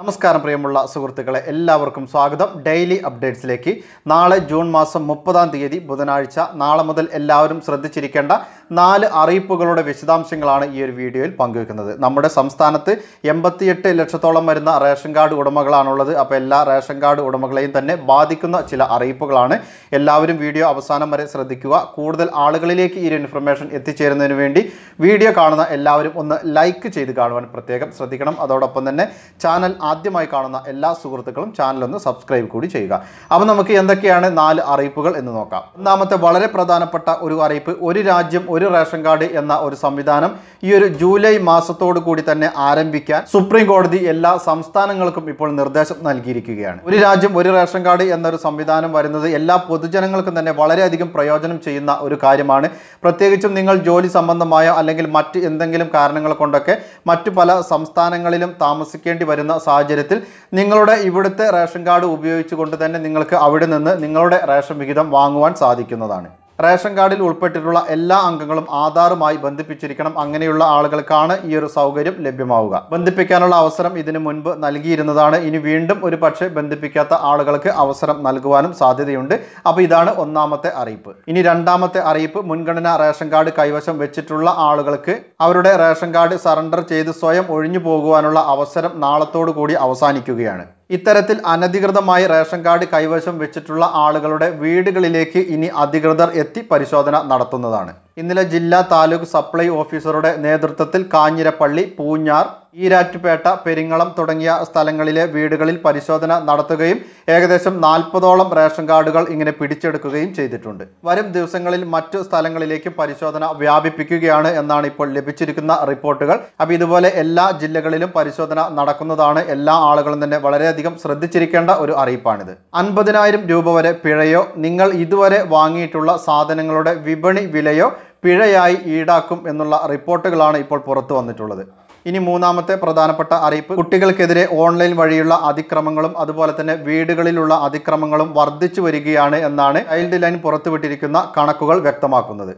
നമസ്കാരം പ്രിയമുള്ള സുഹൃത്തുക്കളെ എല്ലാവർക്കും സ്വാഗതം ഡെയിലി അപ്ഡേറ്റ്സിലേക്ക് നാളെ ജൂൺ മാസം മുപ്പതാം തീയതി ബുധനാഴ്ച നാളെ മുതൽ എല്ലാവരും ശ്രദ്ധിച്ചിരിക്കേണ്ട നാല് അറിയിപ്പുകളുടെ വിശദാംശങ്ങളാണ് ഈ ഒരു വീഡിയോയിൽ പങ്കുവെക്കുന്നത് നമ്മുടെ സംസ്ഥാനത്ത് എൺപത്തിയെട്ട് ലക്ഷത്തോളം വരുന്ന റേഷൻ കാർഡ് ഉടമകളാണുള്ളത് അപ്പോൾ എല്ലാ റേഷൻ കാർഡ് ഉടമകളെയും തന്നെ ബാധിക്കുന്ന ചില അറിയിപ്പുകളാണ് എല്ലാവരും വീഡിയോ അവസാനം വരെ ശ്രദ്ധിക്കുക കൂടുതൽ ആളുകളിലേക്ക് ഈ ഒരു ഇൻഫർമേഷൻ എത്തിച്ചേരുന്നതിന് വേണ്ടി വീഡിയോ കാണുന്ന എല്ലാവരും ഒന്ന് ലൈക്ക് ചെയ്ത് കാണുവാൻ പ്രത്യേകം ശ്രദ്ധിക്കണം അതോടൊപ്പം തന്നെ ചാനൽ ആദ്യമായി കാണുന്ന എല്ലാ സുഹൃത്തുക്കളും ചാനലൊന്ന് സബ്സ്ക്രൈബ് കൂടി ചെയ്യുക അപ്പോൾ നമുക്ക് എന്തൊക്കെയാണ് നാല് അറിയിപ്പുകൾ എന്ന് നോക്കാം ഒന്നാമത്തെ വളരെ പ്രധാനപ്പെട്ട ഒരു അറിയിപ്പ് ഒരു രാജ്യം ഒരു റേഷൻ കാർഡ് എന്ന ഒരു സംവിധാനം ഈ ഒരു ജൂലൈ മാസത്തോടു കൂടി തന്നെ ആരംഭിക്കാൻ സുപ്രീം കോടതി എല്ലാ സംസ്ഥാനങ്ങൾക്കും ഇപ്പോൾ നിർദ്ദേശം നൽകിയിരിക്കുകയാണ് ഒരു രാജ്യം ഒരു റേഷൻ കാർഡ് എന്നൊരു സംവിധാനം വരുന്നത് എല്ലാ പൊതുജനങ്ങൾക്കും തന്നെ വളരെയധികം പ്രയോജനം ചെയ്യുന്ന ഒരു കാര്യമാണ് പ്രത്യേകിച്ചും നിങ്ങൾ ജോലി സംബന്ധമായ അല്ലെങ്കിൽ മറ്റ് എന്തെങ്കിലും കാരണങ്ങൾ കൊണ്ടൊക്കെ മറ്റു പല സംസ്ഥാനങ്ങളിലും താമസിക്കേണ്ടി വരുന്ന സാഹചര്യത്തിൽ നിങ്ങളുടെ ഇവിടുത്തെ റേഷൻ കാർഡ് ഉപയോഗിച്ചുകൊണ്ട് തന്നെ നിങ്ങൾക്ക് അവിടെ നിന്ന് നിങ്ങളുടെ റേഷൻ വിഹിതം വാങ്ങുവാൻ സാധിക്കുന്നതാണ് റേഷൻ കാർഡിൽ ഉൾപ്പെട്ടിട്ടുള്ള എല്ലാ അംഗങ്ങളും ആധാറുമായി ബന്ധിപ്പിച്ചിരിക്കണം അങ്ങനെയുള്ള ആളുകൾക്കാണ് ഈ ഒരു സൗകര്യം ലഭ്യമാവുക ബന്ധിപ്പിക്കാനുള്ള അവസരം ഇതിനു മുൻപ് നൽകിയിരുന്നതാണ് ഇനി വീണ്ടും ഒരു പക്ഷേ ബന്ധിപ്പിക്കാത്ത ആളുകൾക്ക് അവസരം നൽകുവാനും സാധ്യതയുണ്ട് അപ്പോൾ ഇതാണ് ഒന്നാമത്തെ അറിയിപ്പ് ഇനി രണ്ടാമത്തെ അറിയിപ്പ് മുൻഗണന റേഷൻ കാർഡ് കൈവശം വെച്ചിട്ടുള്ള ആളുകൾക്ക് അവരുടെ റേഷൻ കാർഡ് സറണ്ടർ ചെയ്ത് സ്വയം ഒഴിഞ്ഞു പോകുവാനുള്ള അവസരം നാളത്തോടു കൂടി അവസാനിക്കുകയാണ് ഇത്തരത്തിൽ അനധികൃതമായി റേഷൻ കാർഡ് കൈവശം വെച്ചിട്ടുള്ള ആളുകളുടെ വീടുകളിലേക്ക് ഇനി അധികൃതർ എത്തി പരിശോധന നടത്തുന്നതാണ് ഇന്നലെ ജില്ലാ താലൂക്ക് സപ്ലൈ ഓഫീസറുടെ നേതൃത്വത്തിൽ കാഞ്ഞിരപ്പള്ളി പൂഞ്ഞാർ ഈരാറ്റുപേട്ട പെരിങ്ങളം തുടങ്ങിയ സ്ഥലങ്ങളിലെ വീടുകളിൽ പരിശോധന നടത്തുകയും ഏകദേശം നാൽപ്പതോളം റേഷൻ കാർഡുകൾ ഇങ്ങനെ പിടിച്ചെടുക്കുകയും ചെയ്തിട്ടുണ്ട് വരും ദിവസങ്ങളിൽ മറ്റു സ്ഥലങ്ങളിലേക്കും പരിശോധന വ്യാപിപ്പിക്കുകയാണ് എന്നാണ് ഇപ്പോൾ ലഭിച്ചിരിക്കുന്ന റിപ്പോർട്ടുകൾ അപ്പം ഇതുപോലെ എല്ലാ ജില്ലകളിലും പരിശോധന നടക്കുന്നതാണ് എല്ലാ ആളുകളും തന്നെ വളരെയധികം ശ്രദ്ധിച്ചിരിക്കേണ്ട ഒരു അറിയിപ്പാണിത് അൻപതിനായിരം രൂപ വരെ പിഴയോ നിങ്ങൾ ഇതുവരെ വാങ്ങിയിട്ടുള്ള സാധനങ്ങളുടെ വിപണി വിലയോ പിഴയായി ഈടാക്കും എന്നുള്ള റിപ്പോർട്ടുകളാണ് ഇപ്പോൾ പുറത്തു വന്നിട്ടുള്ളത് ഇനി മൂന്നാമത്തെ പ്രധാനപ്പെട്ട അറിയിപ്പ് കുട്ടികൾക്കെതിരെ ഓൺലൈൻ വഴിയുള്ള അതിക്രമങ്ങളും അതുപോലെ തന്നെ വീടുകളിലുള്ള അതിക്രമങ്ങളും വർദ്ധിച്ചു വരികയാണ് എന്നാണ് ചൈൽഡ് ലൈൻ പുറത്തുവിട്ടിരിക്കുന്ന കണക്കുകൾ വ്യക്തമാക്കുന്നത്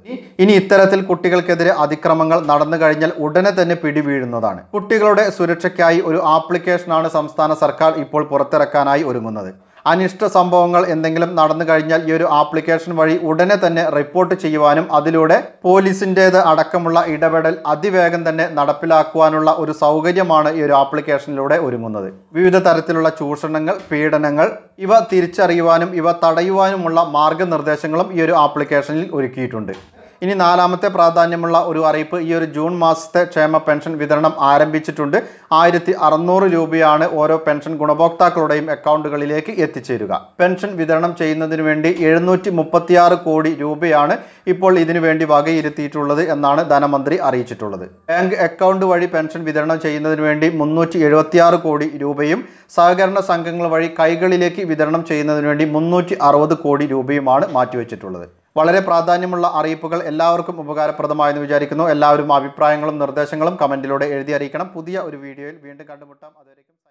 ഇനി ഇത്തരത്തിൽ കുട്ടികൾക്കെതിരെ അതിക്രമങ്ങൾ നടന്നു കഴിഞ്ഞാൽ ഉടനെ തന്നെ പിടിവീഴുന്നതാണ് കുട്ടികളുടെ സുരക്ഷയ്ക്കായി ഒരു ആപ്ലിക്കേഷനാണ് സംസ്ഥാന സർക്കാർ ഇപ്പോൾ പുറത്തിറക്കാനായി ഒരുങ്ങുന്നത് അനിഷ്ട സംഭവങ്ങൾ എന്തെങ്കിലും നടന്നു കഴിഞ്ഞാൽ ഈ ഒരു ആപ്ലിക്കേഷൻ വഴി ഉടനെ തന്നെ റിപ്പോർട്ട് ചെയ്യുവാനും അതിലൂടെ പോലീസിൻ്റേത് അടക്കമുള്ള ഇടപെടൽ അതിവേഗം തന്നെ നടപ്പിലാക്കുവാനുള്ള ഒരു സൗകര്യമാണ് ഈ ഒരു ആപ്ലിക്കേഷനിലൂടെ ഒരുങ്ങുന്നത് വിവിധ തരത്തിലുള്ള ചൂഷണങ്ങൾ പീഡനങ്ങൾ ഇവ തിരിച്ചറിയുവാനും ഇവ തടയുവാനുമുള്ള മാർഗനിർദ്ദേശങ്ങളും ഈ ഒരു ആപ്ലിക്കേഷനിൽ ഒരുക്കിയിട്ടുണ്ട് ഇനി നാലാമത്തെ പ്രാധാന്യമുള്ള ഒരു അറിയിപ്പ് ഈ ഒരു ജൂൺ മാസത്തെ ക്ഷേമ പെൻഷൻ വിതരണം ആരംഭിച്ചിട്ടുണ്ട് ആയിരത്തി അറുന്നൂറ് രൂപയാണ് ഓരോ പെൻഷൻ ഗുണഭോക്താക്കളുടെയും അക്കൗണ്ടുകളിലേക്ക് എത്തിച്ചേരുക പെൻഷൻ വിതരണം ചെയ്യുന്നതിന് വേണ്ടി എഴുന്നൂറ്റി മുപ്പത്തിയാറ് കോടി രൂപയാണ് ഇപ്പോൾ ഇതിനു വേണ്ടി വകയിരുത്തിയിട്ടുള്ളത് എന്നാണ് ധനമന്ത്രി അറിയിച്ചിട്ടുള്ളത് ബാങ്ക് അക്കൗണ്ട് വഴി പെൻഷൻ വിതരണം ചെയ്യുന്നതിന് വേണ്ടി മുന്നൂറ്റി എഴുപത്തിയാറ് കോടി രൂപയും സഹകരണ സംഘങ്ങൾ വഴി കൈകളിലേക്ക് വിതരണം ചെയ്യുന്നതിന് വേണ്ടി മുന്നൂറ്റി കോടി രൂപയുമാണ് മാറ്റിവെച്ചിട്ടുള്ളത് വളരെ പ്രാധാന്യമുള്ള അറിയിപ്പുകൾ എല്ലാവർക്കും ഉപകാരപ്രദമായെന്ന് വിചാരിക്കുന്നു എല്ലാവരും അഭിപ്രായങ്ങളും നിർദ്ദേശങ്ങളും കമൻറ്റിലൂടെ എഴുതി അറിയിക്കണം പുതിയ ഒരു വീഡിയോയിൽ വീണ്ടും കണ്ടുമുട്ടാം അതുവരെയും